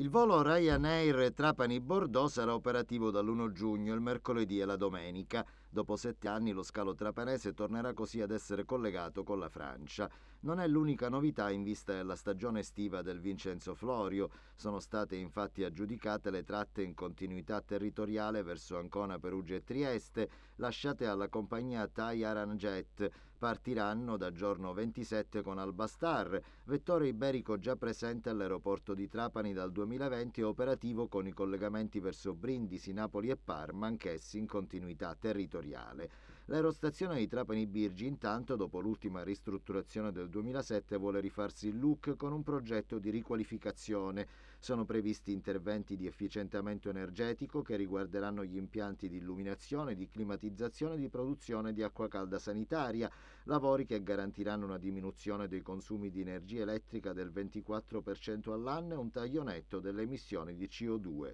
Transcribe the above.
Il volo Ryanair Trapani-Bordeaux sarà operativo dall'1 giugno, il mercoledì e la domenica. Dopo sette anni lo scalo trapanese tornerà così ad essere collegato con la Francia. Non è l'unica novità in vista della stagione estiva del Vincenzo Florio. Sono state infatti aggiudicate le tratte in continuità territoriale verso Ancona, Perugia e Trieste, lasciate alla compagnia Thai Aranjet. Partiranno da giorno 27 con Albastar, vettore iberico già presente all'aeroporto di Trapani dal 2000 2020 è operativo con i collegamenti verso Brindisi, Napoli e Parma, anch'essi in continuità territoriale. L'aerostazione di Trapani Birgi, intanto, dopo l'ultima ristrutturazione del 2007, vuole rifarsi il look con un progetto di riqualificazione. Sono previsti interventi di efficientamento energetico che riguarderanno gli impianti di illuminazione, di climatizzazione e di produzione di acqua calda sanitaria, lavori che garantiranno una diminuzione dei consumi di energia elettrica del 24% all'anno e un taglio netto delle emissioni di CO2